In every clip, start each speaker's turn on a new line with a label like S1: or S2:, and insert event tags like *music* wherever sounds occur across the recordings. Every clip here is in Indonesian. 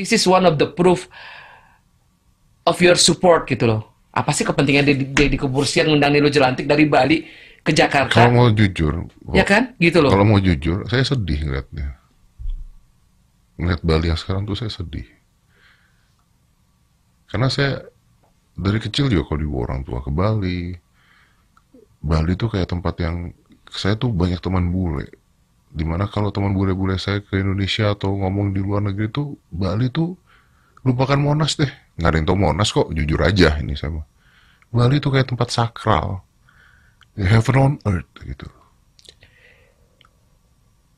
S1: this is one of the proof of your support gitu loh. Apa sih kepentingan dia di Kebursian ngundang Nilo Jelantik dari Bali ke Jakarta? Kalau
S2: mau jujur, ya kan, gitu loh. Kalau mau jujur, saya sedih ngeliatnya. Ngeliat Bali yang sekarang tuh saya sedih. Karena saya dari kecil juga kalau dibawa orang tua ke Bali, Bali tuh kayak tempat yang saya tuh banyak teman bule dimana kalau teman bule-bule saya ke Indonesia atau ngomong di luar negeri tuh Bali tuh lupakan Monas deh nggak ada yang tau Monas kok jujur aja ini sama Bali tuh kayak tempat sakral heaven on earth gitu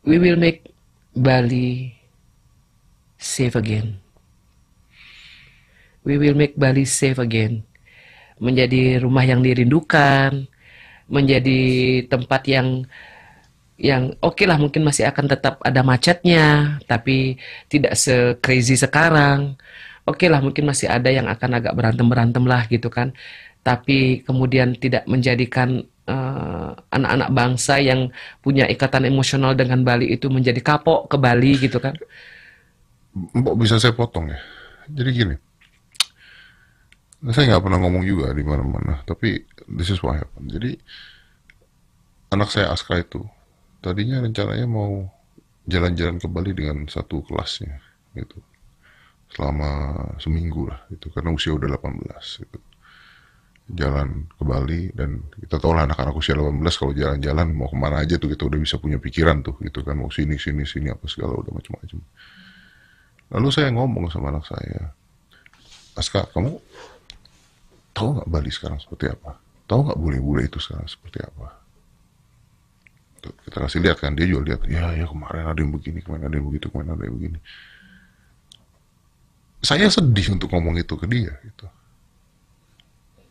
S1: we will make Bali safe again we will make Bali safe again menjadi rumah yang dirindukan menjadi tempat yang yang oke okay lah mungkin masih akan tetap ada macetnya tapi tidak se crazy sekarang oke okay lah mungkin masih ada yang akan agak berantem berantem lah gitu kan tapi kemudian tidak menjadikan eh, anak-anak uh, bangsa yang punya ikatan emosional dengan Bali itu menjadi kapok ke Bali gitu kan?
S2: Mbok bisa saya potong ya. Jadi gini, saya nggak pernah ngomong juga di mana-mana, tapi this is what happened. Jadi anak saya Aska itu tadinya rencananya mau jalan-jalan ke Bali dengan satu kelasnya gitu selama seminggu lah itu karena usia udah 18 gitu jalan ke Bali dan kita tahu lah anak-anak usia 18 kalau jalan-jalan mau kemana aja tuh kita gitu, udah bisa punya pikiran tuh gitu kan mau sini sini sini apa segala udah macam-macam lalu saya ngomong sama anak saya Aska kamu tahu nggak Bali sekarang seperti apa tahu nggak bule-bule itu sekarang seperti apa kita kasih lihat kan dia juga lihat ya ya kemarin ada yang begini kemarin ada yang begitu kemarin ada yang begini saya sedih untuk ngomong itu ke dia gitu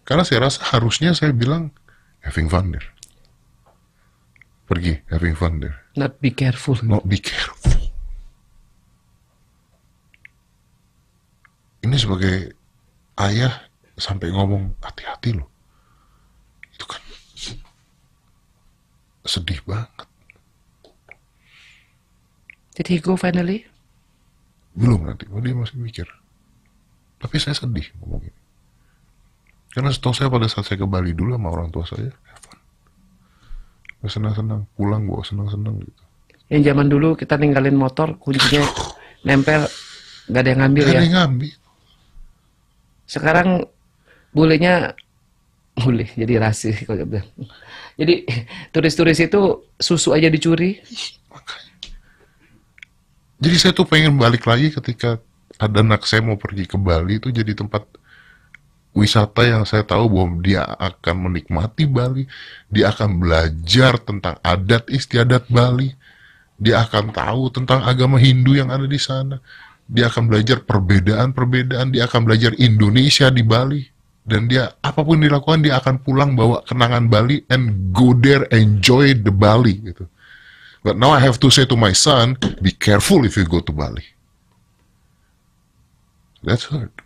S2: karena saya rasa harusnya saya bilang having fun there pergi having fun there not be careful not be careful ini sebagai ayah sampai ngomong hati-hati loh itu kan sedih banget
S1: Did he go finally?
S2: Belum nanti, dia masih mikir. Tapi saya sedih ngomong ini. Karena setahu saya pada saat saya ke Bali dulu sama orang tua saya, ya senang-senang, pulang gue senang-senang gitu.
S1: Yang zaman dulu kita ninggalin motor, kuncinya *laughs* nempel, gak ada yang ngambil ya? Gak ada yang ngambil. Sekarang bolehnya
S2: boleh jadi rahasia kalau
S1: *laughs* Jadi turis-turis itu susu aja dicuri. Makanya
S2: jadi saya tuh pengen balik lagi ketika ada anak saya mau pergi ke Bali itu jadi tempat wisata yang saya tahu bahwa dia akan menikmati Bali, dia akan belajar tentang adat istiadat Bali, dia akan tahu tentang agama Hindu yang ada di sana, dia akan belajar perbedaan-perbedaan, dia akan belajar Indonesia di Bali, dan dia apapun dilakukan dia akan pulang bawa kenangan Bali and go there enjoy the Bali gitu. But now I have to say to my son, be careful if you go to Bali. That's hurt.